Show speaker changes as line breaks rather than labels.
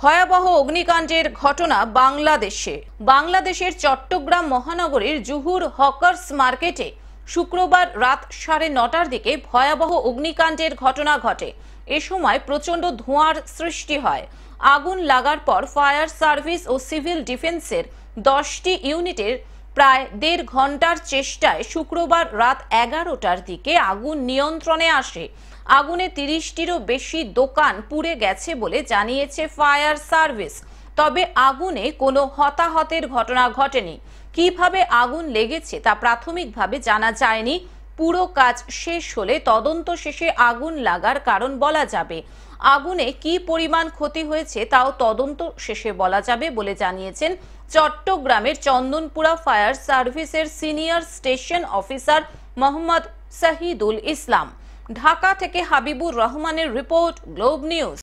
ভয়াবহ অগ্নিকাণ্ডের ঘটনা বাংলাদেশে বাংলাদেশের চট্টগ্রাম মহানগরীর জুহুর হকার্স মার্কেটে শুক্রবার রাত সাড়ে নটার দিকে ভয়াবহ অগ্নিকাণ্ডের ঘটনা ঘটে এ সময় প্রচণ্ড ধোঁয়ার সৃষ্টি হয় আগুন লাগার পর ফায়ার সার্ভিস ও সিভিল ডিফেন্সের দশটি ইউনিটের প্রায় দেড় ঘন্টার চেষ্টায় শুক্রবার রাত এগারোটার দিকে আগুন নিয়ন্ত্রণে আসে আগুনে তিরিশটিরও বেশি দোকান পুড়ে গেছে বলে জানিয়েছে ফায়ার সার্ভিস তবে আগুনে কোনো হতাহতের ঘটনা ঘটেনি কিভাবে আগুন লেগেছে তা প্রাথমিকভাবে জানা যায়নি পুরো কাজ শেষ হলে তদন্ত শেষে আগুন লাগার কারণ বলা যাবে আগুনে কি পরিমাণ ক্ষতি হয়েছে তাও তদন্ত শেষে বলা যাবে বলে জানিয়েছেন চট্টগ্রামের চন্দনপুরা ফায়ার সার্ভিসের senior station officer Mohammad Sahidul Islam Dhaka থেকে হাবিবুর রহমানের রিপোর্ট গ্লোব নিউজ